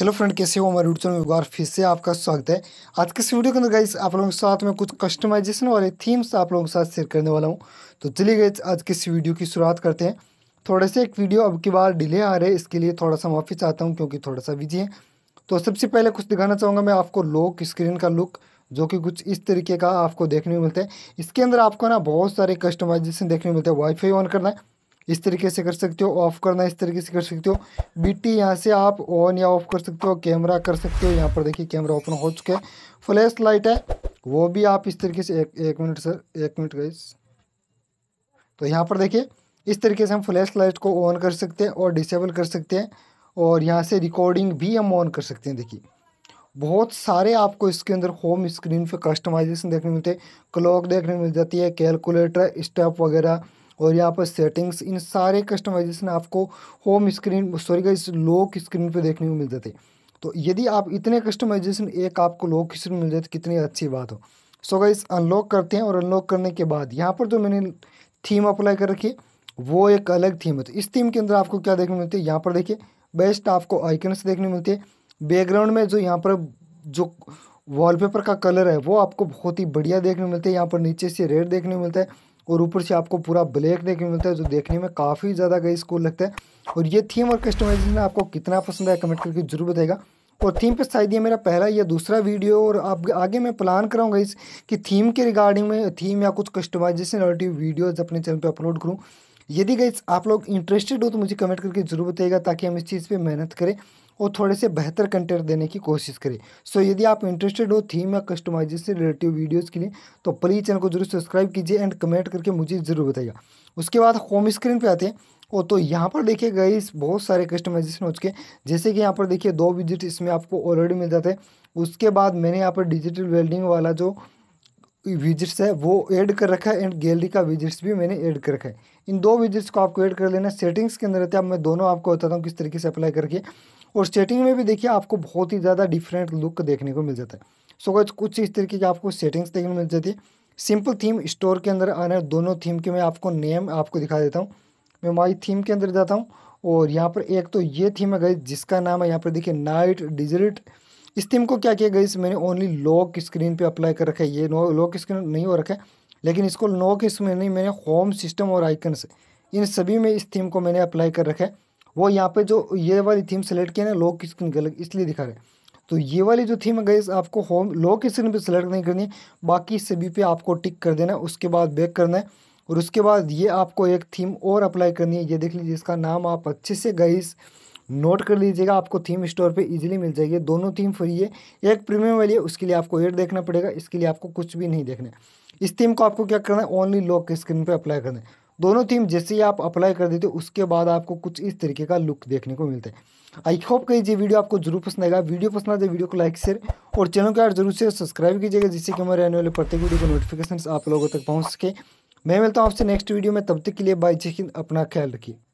hello friend कैसे हो हमारे यूट्यूब में बार फिर से आपका स्वागत है आज के इस वीडियो के अंदर गाइस आप लोगों के साथ में कुछ कस्टमाइजेशन वाले थीम्स आप लोगों के साथ शेयर करने वाला हूं तो चलिए गाइस आज के इस वीडियो की शुरुआत करते हैं थोड़े से एक वीडियो अब की बार डिले आ रहे हैं इसके लिए थोड़ा सा माफ़ी चाहता हूँ क्योंकि थोड़ा सा बिजी है तो सबसे पहले कुछ दिखाना चाहूँगा मैं आपको लोक स्क्रीन का लुक जो कि कुछ इस तरीके का आपको देखने को मिलता है इसके अंदर आपको ना बहुत सारे कस्टमाइजेशन देखने को मिलते हैं वाईफाई ऑन करना है इस तरीके से कर सकते हो ऑफ़ करना इस तरीके से कर सकते हो बीटी यहाँ से आप ऑन या ऑफ़ कर सकते हो कैमरा कर सकते हो यहाँ पर देखिए कैमरा ओपन हो चुका है फ्लैश लाइट है वो भी आप इस तरीके से एक एक मिनट सर एक मिनट का तो यहाँ पर देखिए इस तरीके से हम फ्लैश लाइट को ऑन कर सकते हैं और डिसेबल कर सकते हैं और यहाँ से रिकॉर्डिंग भी हम ऑन कर सकते हैं देखिए बहुत सारे आपको इसके अंदर होम स्क्रीन पे कस्टमाइजेशन देखने मिलते हैं क्लॉक देखने मिल जाती है कैलकुलेटर स्टेप वगैरह और यहाँ पर सेटिंग्स इन सारे कस्टमाइजेशन आपको होम स्क्रीन सॉरी का इस लॉक स्क्रीन पर देखने को मिलते थे तो यदि आप इतने कस्टमाइजेशन एक आपको लॉक स्क्रीन मिल जाए तो कितनी अच्छी बात हो सो गाइस अनलॉक करते हैं और अनलॉक करने के बाद यहाँ पर जो मैंने थीम अप्लाई कर रखी है वो एक अलग थीम है तो इस थीम के अंदर आपको क्या देखने मिलती है यहाँ पर देखिए बेस्ट आपको आइकन्स देखने मिलते हैं बैकग्राउंड में जो यहाँ पर जो वॉलपेपर का कलर है वो आपको बहुत ही बढ़िया देखने मिलता है यहाँ पर नीचे से रेड देखने मिलता है और ऊपर से आपको पूरा ब्लैक देखने को मिलता है जो देखने में काफ़ी ज़्यादा गई स्कूल लगता है और ये थीम और कस्टमाइजेशन आपको कितना पसंद आया कमेंट करके जरूर बताएगा और थीम पे शायद ये मेरा पहला या दूसरा वीडियो और आप आगे मैं प्लान कराऊंगा इस कि थीम के रिगार्डिंग में थीम या कुछ कस्टमाइजेशन रिलेटिव वीडियोज़ अपने चैनल पर अपलोड करूँ यदि गई आप लोग इंटरेस्टेड हो तो मुझे कमेंट करके ज़रूर बताइएगा ताकि हम इस चीज़ पर मेहनत करें और थोड़े से बेहतर कंटेंट देने की कोशिश करें सो so, यदि आप इंटरेस्टेड हो थीम या कस्टमाइजेशन से रिलेटिव वीडियोस के लिए तो प्लीज़ चैनल को जरूर सब्सक्राइब कीजिए एंड कमेंट करके मुझे ज़रूर बताइएगा उसके बाद होम स्क्रीन पे आते हैं और तो यहाँ पर देखिए गाइस बहुत सारे कस्टमाइजेशन हो चुके हैं जैसे कि यहाँ पर देखिए दो विजिट इसमें आपको ऑलरेडी मिल जाते हैं उसके बाद मैंने यहाँ पर डिजिटल वेल्डिंग वाला जो विजिट्स है वो ऐड कर रखा है एंड गैलरी का विजिट्स भी मैंने ऐड कर रखा है इन दो विजिट्स को आपको ऐड कर लेना सेटिंग्स के अंदर रहते हैं अब मैं दोनों आपको बताता हूँ किस तरीके से अप्लाई करके और सेटिंग में भी देखिए आपको बहुत ही ज़्यादा डिफरेंट लुक देखने को मिल जाता है सो so, कुछ इस तरीके की आपको सेटिंग्स देखने को मिल जाती है सिंपल थीम स्टोर के अंदर आना है दोनों थीम के मैं आपको नेम आपको दिखा देता हूँ मैं माई थीम के अंदर जाता हूँ और यहाँ पर एक तो ये थीम है गई जिसका नाम है यहाँ पर देखिए नाइट डिजर्ट इस थीम को क्या किया गया इस मैंने ओनली लॉक स्क्रीन पे अप्लाई कर रखा है ये लॉक स्क्रीन नहीं हो रखा है लेकिन इसको लॉक इसमें नहीं मैंने होम सिस्टम और आइकन्स इन सभी में इस थीम को मैंने अप्लाई कर रखा है वो यहाँ पे जो ये वाली थीम सेलेक्ट किया ना लॉक स्क्रीन गलत इसलिए दिखा रहे हैं तो ये वाली जो थीम गई आपको होम लॉक स्क्रीन पर सेलेक्ट नहीं करनी है बाकी सभी पर आपको टिक कर देना है उसके बाद बैक करना है और उसके बाद ये आपको एक थीम और अप्लाई करनी है ये देख लीजिए इसका नाम आप अच्छे से गई नोट कर लीजिएगा आपको थीम स्टोर पे इजीली मिल जाएगी दोनों थीम फ्री है एक प्रीमियम वाली है उसके लिए आपको एड देखना पड़ेगा इसके लिए आपको कुछ भी नहीं देखना है इस थीम को आपको क्या करना है ओनली लॉक के स्क्रीन पर अप्लाई करना है दोनों थीम जैसे ही आप अप्लाई कर देते हो उसके बाद आपको कुछ इस तरीके का लुक देखने को मिलता है आई होप कि ये वीडियो आपको जरूर पसंद आएगा वीडियो पसंद आए वीडियो तो को लाइक शेयर और चैनल को यार जरूर से सब्सक्राइब कीजिएगा जिससे कि हमारे आने वाले प्रत्येक वीडियो के नोटिफिकेशन आप लोगों तक पहुँच सके मैं मिलता हूँ आपसे नेक्स्ट वीडियो में तब तक के लिए बाई चेकिन अपना ख्याल रखिए